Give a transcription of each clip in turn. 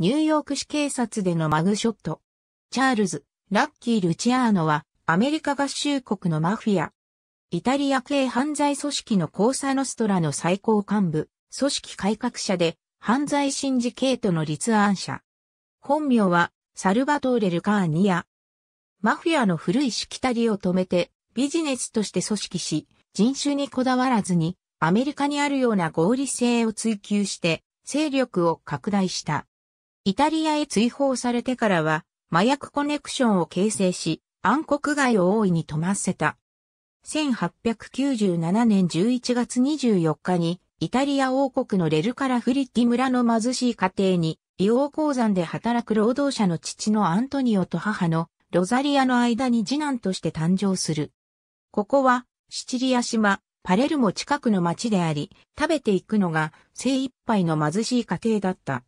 ニューヨーク市警察でのマグショット。チャールズ、ラッキー・ルチアーノは、アメリカ合衆国のマフィア。イタリア系犯罪組織のコーサノストラの最高幹部、組織改革者で、犯罪シンジケートの立案者。本名は、サルバトーレ・ルカーニア。マフィアの古いしきたりを止めて、ビジネスとして組織し、人種にこだわらずに、アメリカにあるような合理性を追求して、勢力を拡大した。イタリアへ追放されてからは、麻薬コネクションを形成し、暗黒街を大いに止ませた。1897年11月24日に、イタリア王国のレルカラフリッティ村の貧しい家庭に、美容鉱山で働く労働者の父のアントニオと母のロザリアの間に次男として誕生する。ここは、シチリア島、パレルモ近くの町であり、食べていくのが精一杯の貧しい家庭だった。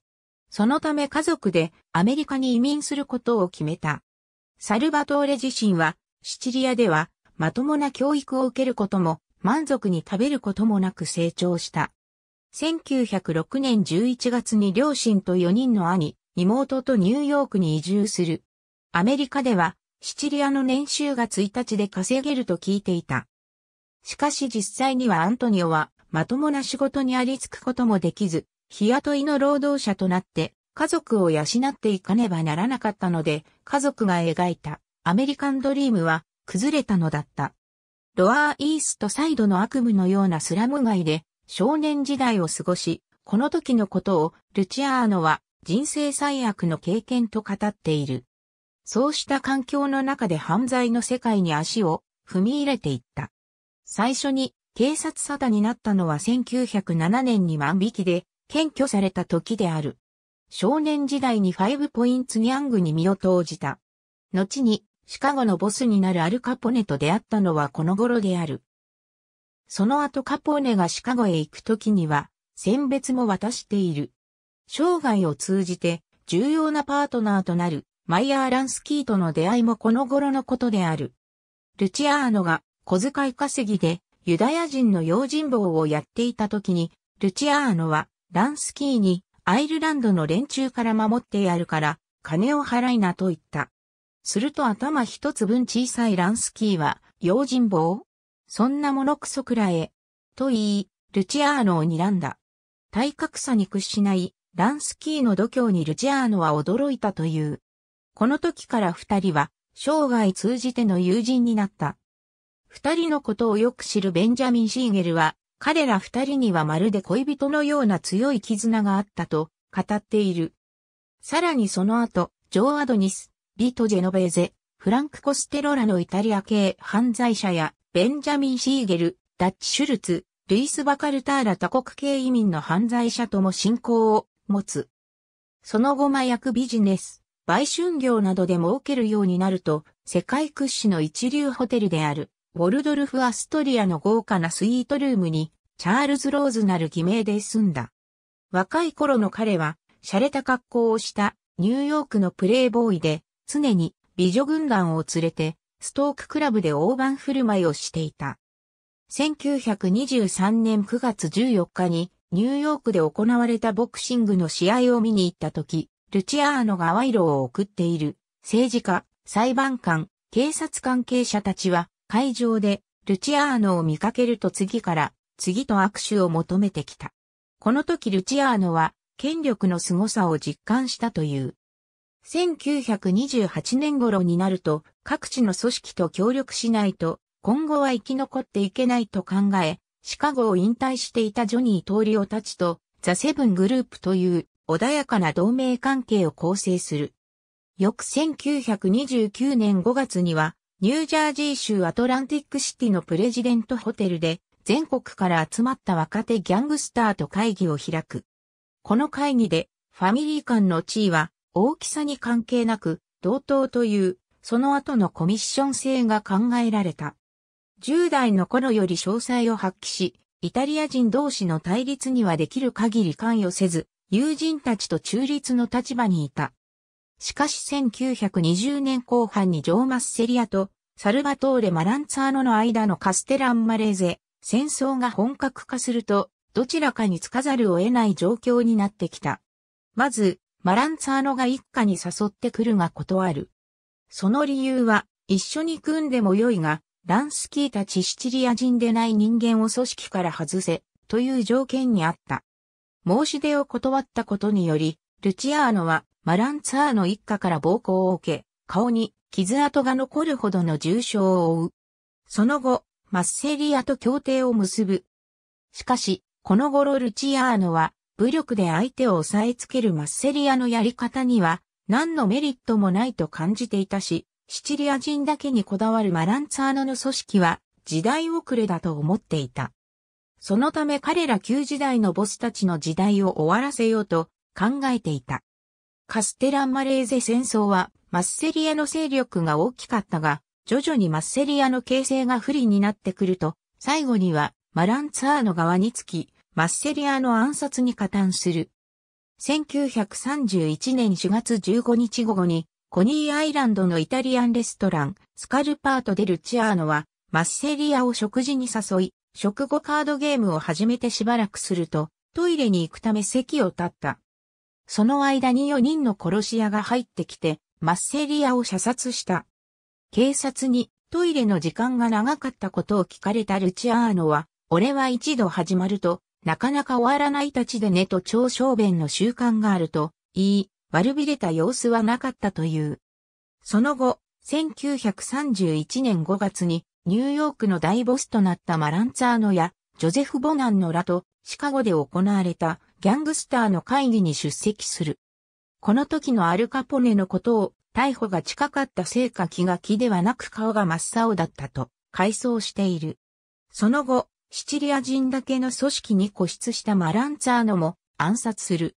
そのため家族でアメリカに移民することを決めた。サルバトーレ自身は、シチリアでは、まともな教育を受けることも、満足に食べることもなく成長した。1906年11月に両親と4人の兄、妹とニューヨークに移住する。アメリカでは、シチリアの年収が1日で稼げると聞いていた。しかし実際にはアントニオは、まともな仕事にありつくこともできず、日雇いの労働者となって家族を養っていかねばならなかったので、家族が描いたアメリカンドリームは崩れたのだった。ロアーイーストサイドの悪夢のようなスラム街で少年時代を過ごし、この時のことをルチアーノは人生最悪の経験と語っている。そうした環境の中で犯罪の世界に足を踏み入れていった。最初に警察沙汰になったのは1907年に万引きで、検挙された時である。少年時代にファイブポインツギャングに身を投じた。後に、シカゴのボスになるアルカポネと出会ったのはこの頃である。その後カポネがシカゴへ行く時には、選別も渡している。生涯を通じて、重要なパートナーとなる、マイヤー・ランスキーとの出会いもこの頃のことである。ルチアーノが、小遣い稼ぎで、ユダヤ人の用心棒をやっていた時に、ルチアーノは、ランスキーにアイルランドの連中から守ってやるから、金を払いなと言った。すると頭一つ分小さいランスキーは、用心棒そんなものクソくらえ。と言い、ルチアーノを睨んだ。体格差に屈しない、ランスキーの度胸にルチアーノは驚いたという。この時から二人は、生涯通じての友人になった。二人のことをよく知るベンジャミン・シーゲルは、彼ら二人にはまるで恋人のような強い絆があったと語っている。さらにその後、ジョー・アドニス、ビト・ジェノベーゼ、フランク・コステロラのイタリア系犯罪者や、ベンジャミン・シーゲル、ダッチ・シュルツ、ルイス・バカルターラ多国系移民の犯罪者とも信仰を持つ。その後麻薬ビジネス、売春業などで儲けるようになると、世界屈指の一流ホテルである。ウォルドルフ・アストリアの豪華なスイートルームに、チャールズ・ローズなる偽名で住んだ。若い頃の彼は、洒落た格好をしたニューヨークのプレイボーイで、常に美女軍団を連れて、ストーククラブで大盤振る舞いをしていた。1923年9月14日に、ニューヨークで行われたボクシングの試合を見に行った時、ルチアーノが賄賂を送っている、政治家、裁判官、警察関係者たちは、会場でルチアーノを見かけると次から次と握手を求めてきた。この時ルチアーノは権力の凄さを実感したという。1928年頃になると各地の組織と協力しないと今後は生き残っていけないと考え、シカゴを引退していたジョニー・トーリオたちとザ・セブングループという穏やかな同盟関係を構成する。翌1929年5月にはニュージャージー州アトランティックシティのプレジデントホテルで全国から集まった若手ギャングスターと会議を開く。この会議でファミリー間の地位は大きさに関係なく同等というその後のコミッション制が考えられた。10代の頃より詳細を発揮し、イタリア人同士の対立にはできる限り関与せず、友人たちと中立の立場にいた。しかし1920年後半にジョー・マッセリアとサルバトーレ・マランツァーノの間のカステランマレーゼ、戦争が本格化すると、どちらかにつかざるを得ない状況になってきた。まず、マランツァーノが一家に誘ってくるが断る。その理由は、一緒に組んでもよいが、ランスキーたちシチリア人でない人間を組織から外せ、という条件にあった。申し出を断ったことにより、ルチアーノはマランツァーの一家から暴行を受け、顔に傷跡が残るほどの重傷を負う。その後、マッセリアと協定を結ぶ。しかし、この頃ルチアーノは、武力で相手を押さえつけるマッセリアのやり方には、何のメリットもないと感じていたし、シチリア人だけにこだわるマランツァーノの組織は、時代遅れだと思っていた。そのため彼ら旧時代のボスたちの時代を終わらせようと考えていた。カステランマレーゼ戦争は、マッセリアの勢力が大きかったが、徐々にマッセリアの形勢が不利になってくると、最後にはマランツァーの側につき、マッセリアの暗殺に加担する。1931年4月15日午後に、コニーアイランドのイタリアンレストラン、スカルパート・デルチアーノは、マッセリアを食事に誘い、食後カードゲームを始めてしばらくすると、トイレに行くため席を立った。その間に4人の殺し屋が入ってきて、マッセリアを射殺した。警察にトイレの時間が長かったことを聞かれたルチアーノは、俺は一度始まると、なかなか終わらないたちでねと超小便の習慣があると、言い、悪びれた様子はなかったという。その後、1931年5月に、ニューヨークの大ボスとなったマランツァーノや、ジョゼフ・ボナンのらと、シカゴで行われたギャングスターの会議に出席する。この時のアルカポネのことを、逮捕が近かったせいか気が気ではなく顔が真っ青だったと、回想している。その後、シチリア人だけの組織に固執したマランツァーノも暗殺する。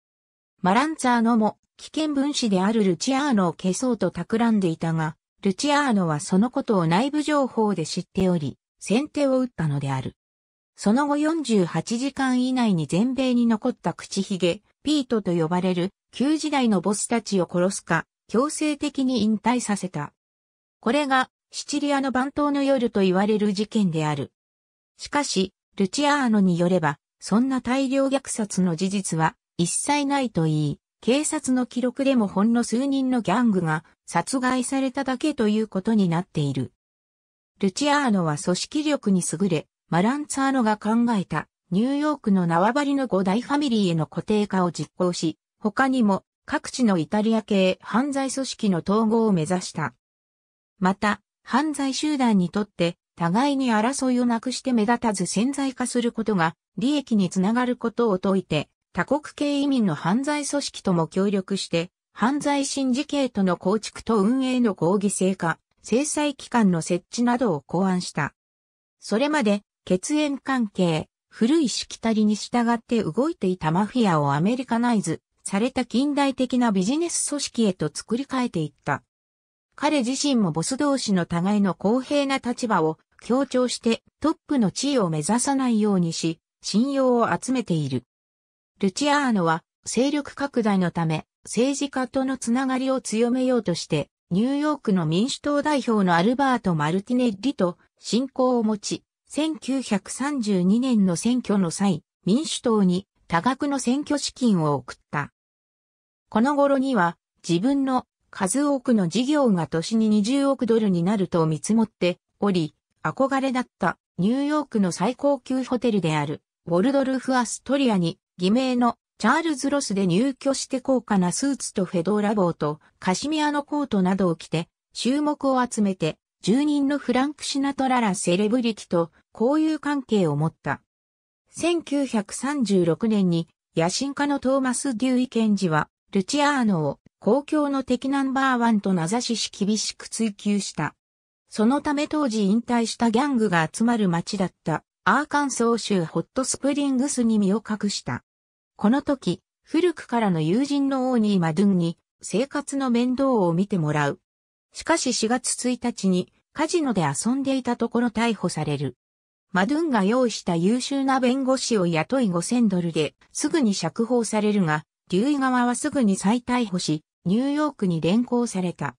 マランツァーノも危険分子であるルチアーノを消そうと企んでいたが、ルチアーノはそのことを内部情報で知っており、先手を打ったのである。その後48時間以内に全米に残った口ひげ、ピートと呼ばれる旧時代のボスたちを殺すか、強制的に引退させた。これがシチリアの番頭の夜と言われる事件である。しかし、ルチアーノによれば、そんな大量虐殺の事実は一切ないと言い、警察の記録でもほんの数人のギャングが殺害されただけということになっている。ルチアーノは組織力に優れ、マランツァーノが考えたニューヨークの縄張りの五大ファミリーへの固定化を実行し、他にも各地のイタリア系犯罪組織の統合を目指した。また、犯罪集団にとって互いに争いをなくして目立たず潜在化することが利益につながることを説いて、他国系移民の犯罪組織とも協力して、犯罪シンジケートの構築と運営の合議制化、制裁機関の設置などを考案した。それまで血縁関係、古いしきたりに従って動いていたマフィアをアメリカナイズされた近代的なビジネス組織へと作り変えていった。彼自身もボス同士の互いの公平な立場を強調してトップの地位を目指さないようにし、信用を集めている。ルチアーノは勢力拡大のため政治家とのつながりを強めようとして、ニューヨークの民主党代表のアルバート・マルティネッリと親交を持ち、1932年の選挙の際、民主党に多額の選挙資金を送った。この頃には自分の数多くの事業が年に20億ドルになると見積もっており、憧れだったニューヨークの最高級ホテルであるウォルドルフ・アストリアに偽名のチャールズ・ロスで入居して高価なスーツとフェドーラ帽とカシミアのコートなどを着て注目を集めて住人のフランク・シナトラらセレブリティと交友関係を持った。1936年に野心家のトーマス・デューイ検事は、ルチアーノを公共の敵ナンバーワンと名指しし厳しく追求した。そのため当時引退したギャングが集まる街だったアーカンソー州ホットスプリングスに身を隠した。この時、古くからの友人のオーニー・マドゥンに生活の面倒を見てもらうしかし4月1日にカジノで遊んでいたところ逮捕される。マドゥンが用意した優秀な弁護士を雇い5000ドルですぐに釈放されるが、デューイ側はすぐに再逮捕し、ニューヨークに連行された。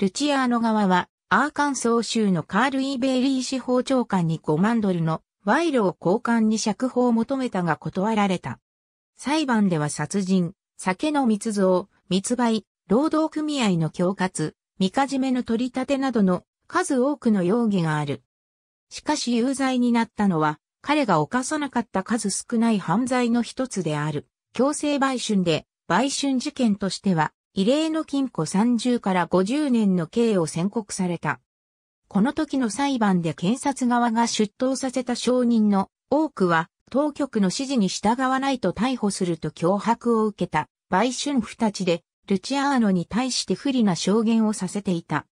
ルチアーノ側は、アーカンソー州のカール・イーベリー司法長官に5万ドルの賄賂を交換に釈放を求めたが断られた。裁判では殺人、酒の密造、密売、労働組合の恐喝、みかじめの取り立てなどの数多くの容疑がある。しかし有罪になったのは、彼が犯さなかった数少ない犯罪の一つである、強制売春で、売春事件としては、異例の禁錮30から50年の刑を宣告された。この時の裁判で検察側が出頭させた証人の多くは、当局の指示に従わないと逮捕すると脅迫を受けた、売春婦たちで、ルチアーノに対して不利な証言をさせていた。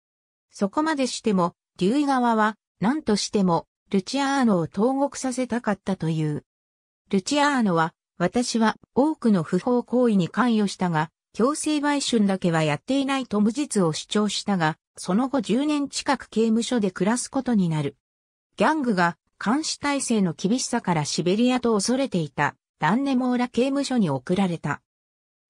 そこまでしても、デュイ側は、何としても、ルチアーノを投獄させたかったという。ルチアーノは、私は多くの不法行為に関与したが、強制売春だけはやっていないと無実を主張したが、その後10年近く刑務所で暮らすことになる。ギャングが監視体制の厳しさからシベリアと恐れていた、ダンネモーラ刑務所に送られた。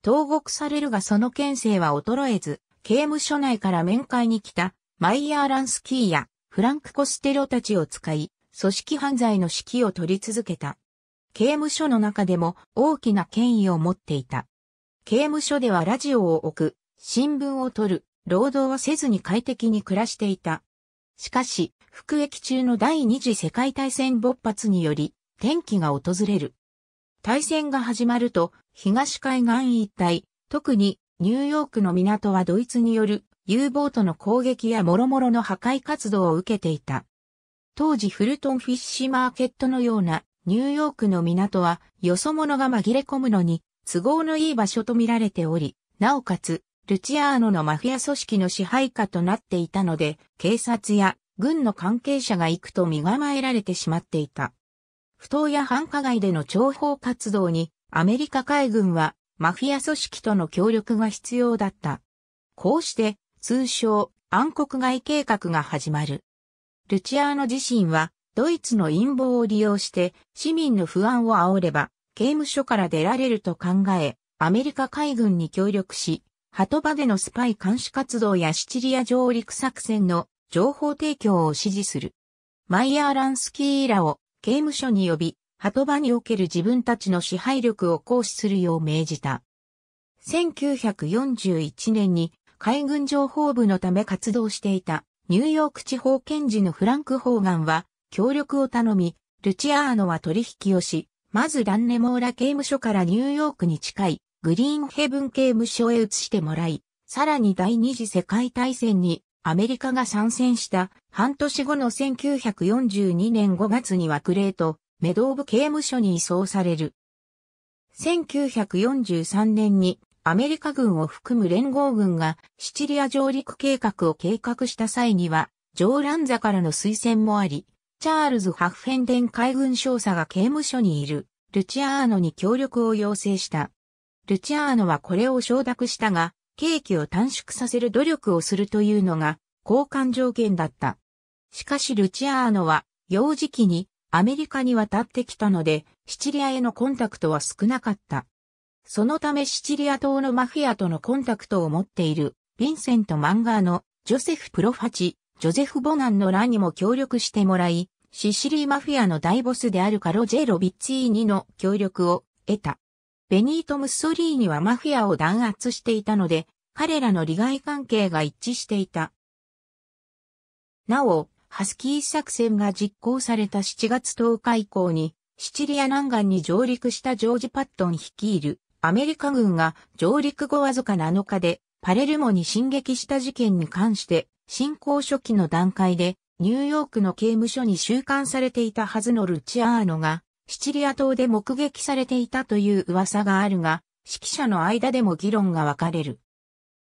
投獄されるがその権勢は衰えず、刑務所内から面会に来た、マイヤー・ランスキーやフランク・コステロたちを使い、組織犯罪の指揮を取り続けた。刑務所の中でも大きな権威を持っていた。刑務所ではラジオを置く、新聞を取る、労働はせずに快適に暮らしていた。しかし、服役中の第二次世界大戦勃発により、転機が訪れる。大戦が始まると、東海岸一帯、特にニューヨークの港はドイツによる U ボートの攻撃や諸々の破壊活動を受けていた。当時フルトンフィッシュマーケットのようなニューヨークの港はよそ者が紛れ込むのに都合のいい場所と見られており、なおかつルチアーノのマフィア組織の支配下となっていたので、警察や軍の関係者が行くと身構えられてしまっていた。不当や繁華街での諜報活動にアメリカ海軍はマフィア組織との協力が必要だった。こうして、通称、暗黒外計画が始まる。ルチアーノ自身は、ドイツの陰謀を利用して、市民の不安を煽れば、刑務所から出られると考え、アメリカ海軍に協力し、ハトバでのスパイ監視活動やシチリア上陸作戦の情報提供を指示する。マイヤーランスキーらを刑務所に呼び、鳩場における自分たちの支配力を行使するよう命じた。1941年に海軍情報部のため活動していたニューヨーク地方検事のフランク・ホーガンは協力を頼み、ルチアーノは取引をし、まずランネモーラ刑務所からニューヨークに近いグリーンヘブン刑務所へ移してもらい、さらに第二次世界大戦にアメリカが参戦した半年後の1942年5月にはクレートメドーブ刑務所に移送される。1943年にアメリカ軍を含む連合軍がシチリア上陸計画を計画した際には、ジョーランザからの推薦もあり、チャールズ・ハッフェンデン海軍少佐が刑務所にいる、ルチアーノに協力を要請した。ルチアーノはこれを承諾したが、刑期を短縮させる努力をするというのが、交換条件だった。しかしルチアーノは、幼児期にアメリカに渡ってきたので、シチリアへのコンタクトは少なかった。そのためシチリア島のマフィアとのコンタクトを持っている、ヴィンセント・マンガージョセフ・プロファチ、ジョゼフ・ボナンの欄にも協力してもらい、シシリーマフィアの大ボスであるカロジェロ・ビッツィーニの協力を得た。ベニート・ムッソリーニはマフィアを弾圧していたので、彼らの利害関係が一致していた。なお、ハスキー作戦が実行された7月10日以降に、シチリア南岸に上陸したジョージ・パットン率いるアメリカ軍が上陸後わずか7日でパレルモに進撃した事件に関して侵攻初期の段階でニューヨークの刑務所に収監されていたはずのルチアーノがシチリア島で目撃されていたという噂があるが指揮者の間でも議論が分かれる。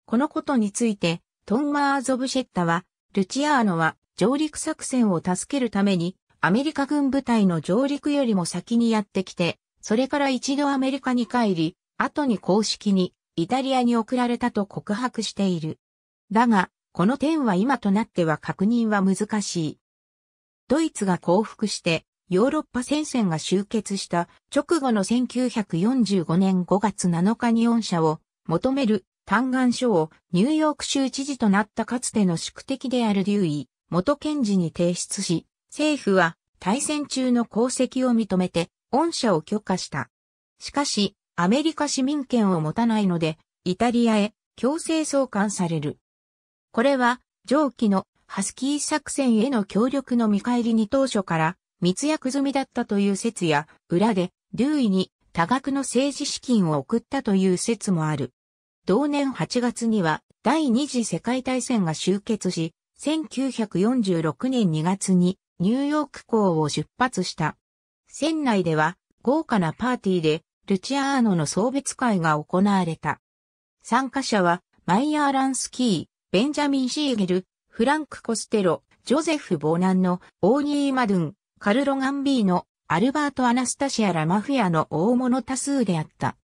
このことについてトンマー・ゾブシェッタはルチアーノは上陸作戦を助けるために、アメリカ軍部隊の上陸よりも先にやってきて、それから一度アメリカに帰り、後に公式にイタリアに送られたと告白している。だが、この点は今となっては確認は難しい。ドイツが降伏してヨーロッパ戦線が集結した直後の1945年5月7日に恩赦を求める嘆願書をニューヨーク州知事となったかつての宿敵であるデューイ元検事に提出し、政府は対戦中の功績を認めて、恩赦を許可した。しかし、アメリカ市民権を持たないので、イタリアへ強制送還される。これは、上記のハスキー作戦への協力の見返りに当初から密約済みだったという説や、裏で、留意に多額の政治資金を送ったという説もある。同年8月には、第二次世界大戦が終結し、1946年2月にニューヨーク港を出発した。船内では豪華なパーティーでルチアーノの送別会が行われた。参加者はマイヤー・ランスキー、ベンジャミン・シーゲル、フランク・コステロ、ジョゼフ・ボーナンのオーニー・マドゥン、カルロ・ガンビーのアルバート・アナスタシア・ラ・マフィアの大物多数であった。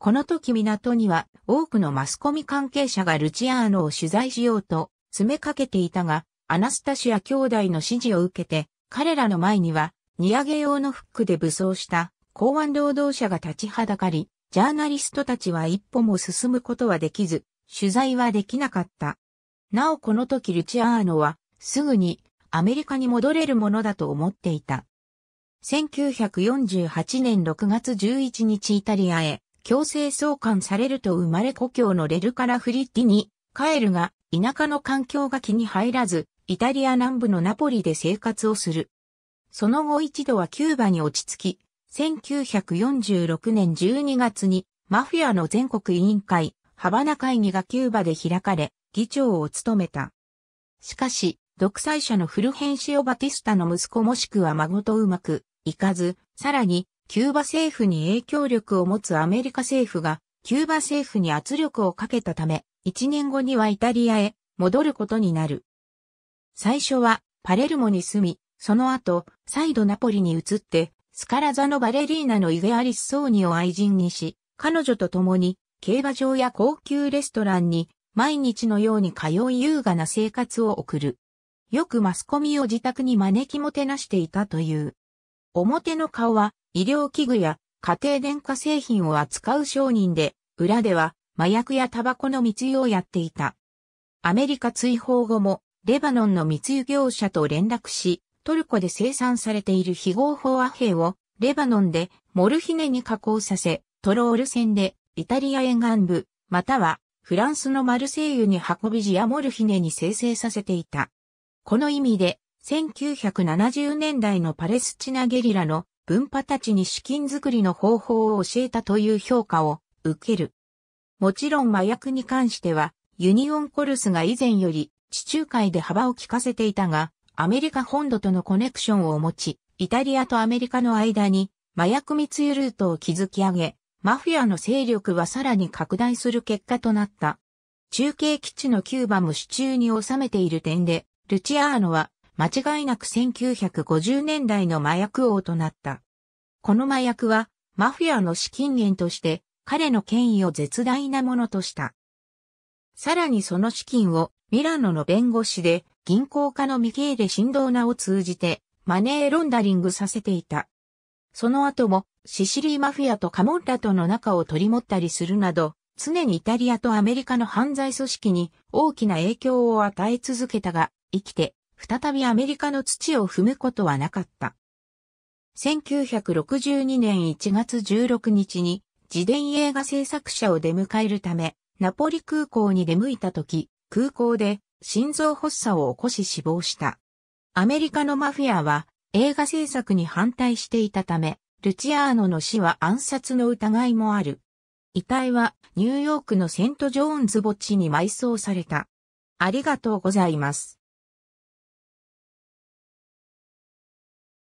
この時港には多くのマスコミ関係者がルチアーノを取材しようと詰めかけていたが、アナスタシア兄弟の指示を受けて、彼らの前には、荷上げ用のフックで武装した公安労働者が立ちはだかり、ジャーナリストたちは一歩も進むことはできず、取材はできなかった。なおこの時ルチアーノは、すぐにアメリカに戻れるものだと思っていた。1948年6月11日イタリアへ強制送還されると生まれ故郷のレルカラフリッティに帰るが、田舎の環境が気に入らず、イタリア南部のナポリで生活をする。その後一度はキューバに落ち着き、1946年12月にマフィアの全国委員会、ハバナ会議がキューバで開かれ、議長を務めた。しかし、独裁者のフルヘンシオ・バティスタの息子もしくは孫とうまくいかず、さらに、キューバ政府に影響力を持つアメリカ政府が、キューバ政府に圧力をかけたため、1年後にはイタリアへ戻ることになる。最初はパレルモに住み、その後、再度ナポリに移って、スカラザのバレリーナのイゲアリス・ソーニを愛人にし、彼女と共に競馬場や高級レストランに毎日のように通い優雅な生活を送る。よくマスコミを自宅に招きもてなしていたという。表の顔は医療器具や家庭電化製品を扱う商人で、裏では麻薬やタバコの密輸をやっていた。アメリカ追放後も、レバノンの密輸業者と連絡し、トルコで生産されている非合法和兵を、レバノンでモルヒネに加工させ、トロール船でイタリア沿岸部、またはフランスのマルセイユに運びジアモルヒネに生成させていた。この意味で、1970年代のパレスチナゲリラの分派たちに資金作りの方法を教えたという評価を受ける。もちろん麻薬に関しては、ユニオンコルスが以前より地中海で幅を利かせていたが、アメリカ本土とのコネクションを持ち、イタリアとアメリカの間に麻薬密輸ルートを築き上げ、マフィアの勢力はさらに拡大する結果となった。中継基地のキューバも手中に収めている点で、ルチアーノは間違いなく1950年代の麻薬王となった。この麻薬はマフィアの資金源として彼の権威を絶大なものとした。さらにその資金をミラノの弁護士で銀行家のミケーレ・振動名を通じてマネーロンダリングさせていた。その後もシシリーマフィアとカモンラとの仲を取り持ったりするなど、常にイタリアとアメリカの犯罪組織に大きな影響を与え続けたが、生きて再びアメリカの土を踏むことはなかった。1962年1月16日に自伝映画制作者を出迎えるため、ナポリ空港に出向いた時、空港で心臓発作を起こし死亡した。アメリカのマフィアは映画制作に反対していたため、ルチアーノの死は暗殺の疑いもある。遺体はニューヨークのセント・ジョーンズ墓地に埋葬された。ありがとうございます。